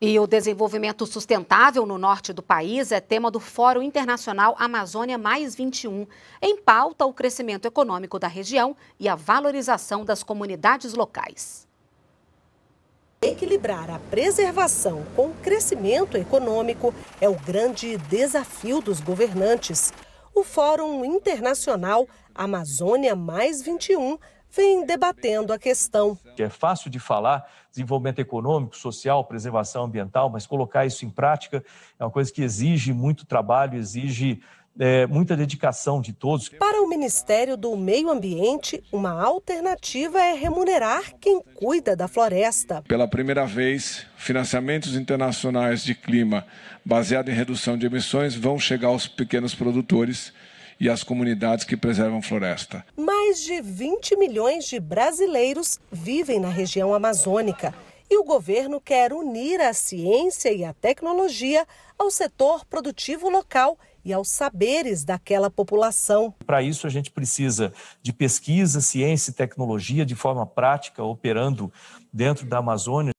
E o desenvolvimento sustentável no norte do país é tema do Fórum Internacional Amazônia Mais 21. Em pauta, o crescimento econômico da região e a valorização das comunidades locais. Equilibrar a preservação com o crescimento econômico é o grande desafio dos governantes. O Fórum Internacional Amazônia Mais 21 vem debatendo a questão. É fácil de falar desenvolvimento econômico, social, preservação ambiental, mas colocar isso em prática é uma coisa que exige muito trabalho, exige é, muita dedicação de todos. Para o Ministério do Meio Ambiente, uma alternativa é remunerar quem cuida da floresta. Pela primeira vez, financiamentos internacionais de clima baseado em redução de emissões vão chegar aos pequenos produtores e as comunidades que preservam floresta. Mais de 20 milhões de brasileiros vivem na região amazônica e o governo quer unir a ciência e a tecnologia ao setor produtivo local e aos saberes daquela população. Para isso, a gente precisa de pesquisa, ciência e tecnologia de forma prática, operando dentro da Amazônia.